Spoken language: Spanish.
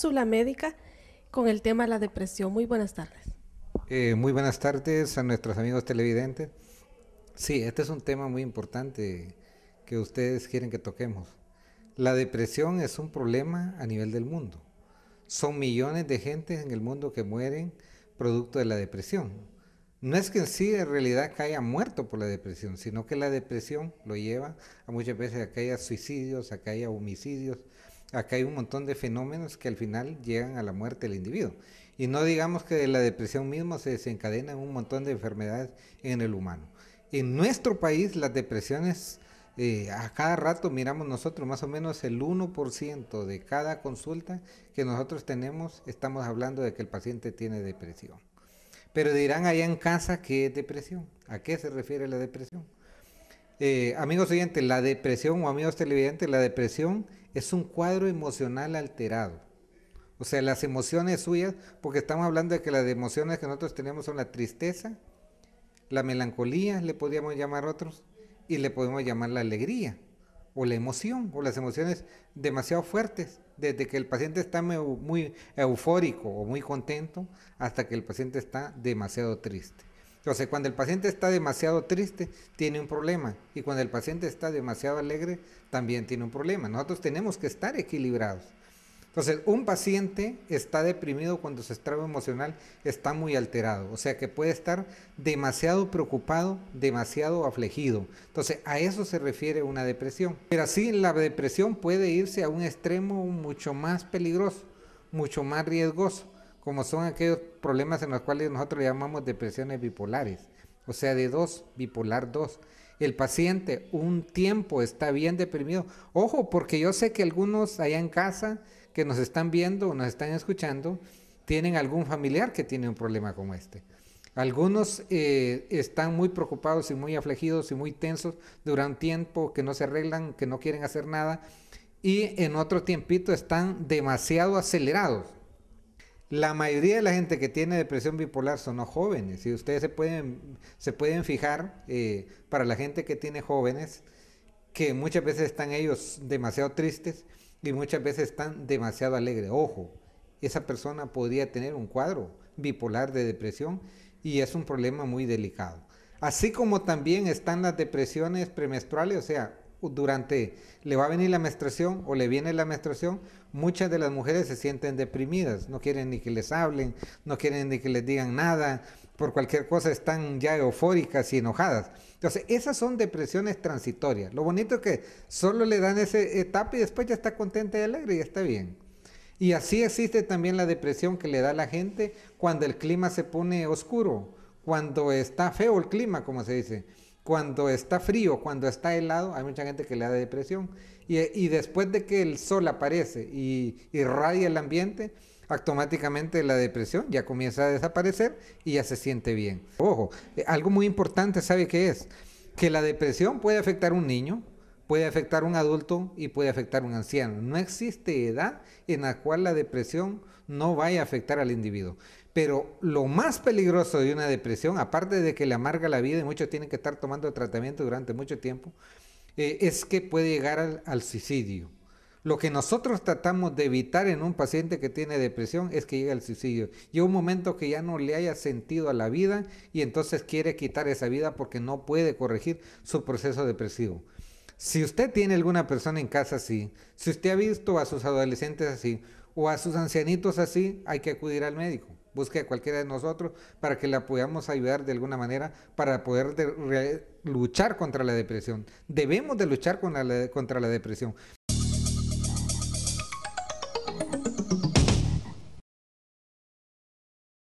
cápsula médica con el tema de la depresión. Muy buenas tardes. Eh, muy buenas tardes a nuestros amigos televidentes. Sí, este es un tema muy importante que ustedes quieren que toquemos. La depresión es un problema a nivel del mundo. Son millones de gente en el mundo que mueren producto de la depresión. No es que en sí en realidad haya muerto por la depresión, sino que la depresión lo lleva a muchas veces a que haya suicidios, a que haya homicidios, acá hay un montón de fenómenos que al final llegan a la muerte del individuo. Y no digamos que la depresión misma se en un montón de enfermedades en el humano. En nuestro país las depresiones, eh, a cada rato miramos nosotros más o menos el 1% de cada consulta que nosotros tenemos, estamos hablando de que el paciente tiene depresión. Pero dirán allá en casa qué es depresión, a qué se refiere la depresión. Eh, amigos oyentes, la depresión o amigos televidentes, la depresión es un cuadro emocional alterado. O sea, las emociones suyas, porque estamos hablando de que las emociones que nosotros tenemos son la tristeza, la melancolía, le podríamos llamar otros, y le podemos llamar la alegría, o la emoción, o las emociones demasiado fuertes, desde que el paciente está muy eufórico o muy contento hasta que el paciente está demasiado triste. Entonces, cuando el paciente está demasiado triste, tiene un problema. Y cuando el paciente está demasiado alegre, también tiene un problema. Nosotros tenemos que estar equilibrados. Entonces, un paciente está deprimido cuando su estado emocional está muy alterado, o sea que puede estar demasiado preocupado, demasiado afligido. Entonces, a eso se refiere una depresión. Pero así la depresión puede irse a un extremo mucho más peligroso, mucho más riesgoso como son aquellos problemas en los cuales nosotros llamamos depresiones bipolares, o sea, de dos, bipolar 2. El paciente un tiempo está bien deprimido. Ojo, porque yo sé que algunos allá en casa que nos están viendo o nos están escuchando tienen algún familiar que tiene un problema como este. Algunos eh, están muy preocupados y muy afligidos y muy tensos durante un tiempo que no se arreglan, que no quieren hacer nada y en otro tiempito están demasiado acelerados la mayoría de la gente que tiene depresión bipolar son jóvenes. Y ustedes se pueden, se pueden fijar, eh, para la gente que tiene jóvenes, que muchas veces están ellos demasiado tristes y muchas veces están demasiado alegres. Ojo, esa persona podría tener un cuadro bipolar de depresión y es un problema muy delicado. Así como también están las depresiones premenstruales, o sea, durante, le va a venir la menstruación o le viene la menstruación, muchas de las mujeres se sienten deprimidas, no quieren ni que les hablen, no quieren ni que les digan nada, por cualquier cosa están ya eufóricas y enojadas. Entonces, esas son depresiones transitorias. Lo bonito es que solo le dan esa etapa y después ya está contenta y alegre y está bien. Y así existe también la depresión que le da la gente cuando el clima se pone oscuro, cuando está feo el clima, como se dice cuando está frío, cuando está helado, hay mucha gente que le da depresión. Y, después de que el sol aparece y irradia el ambiente, automáticamente la depresión ya comienza a desaparecer y ya se siente bien. Ojo, eh, algo muy importante, ¿sabe qué es? Que la depresión puede afectar a un niño, puede afectar a un adulto y puede afectar a un anciano. No existe edad en la cual la depresión no vaya a afectar al individuo. Pero lo más peligroso de una depresión, aparte de que le amarga la vida y muchos tienen que estar tomando tratamiento durante mucho tiempo, eh, es que puede llegar al, al suicidio. Lo que nosotros tratamos de evitar en un paciente que tiene depresión es que llegue al suicidio. Llega un momento que ya no le haya sentido a la vida y entonces quiere quitar esa vida porque no puede corregir su proceso depresivo. Si usted tiene alguna persona en casa así, si usted ha visto a sus adolescentes así o a sus ancianitos así, hay que acudir al médico. Busque a cualquiera de nosotros para que la podamos ayudar de alguna manera para poder luchar contra la depresión. Debemos de luchar contra la depresión.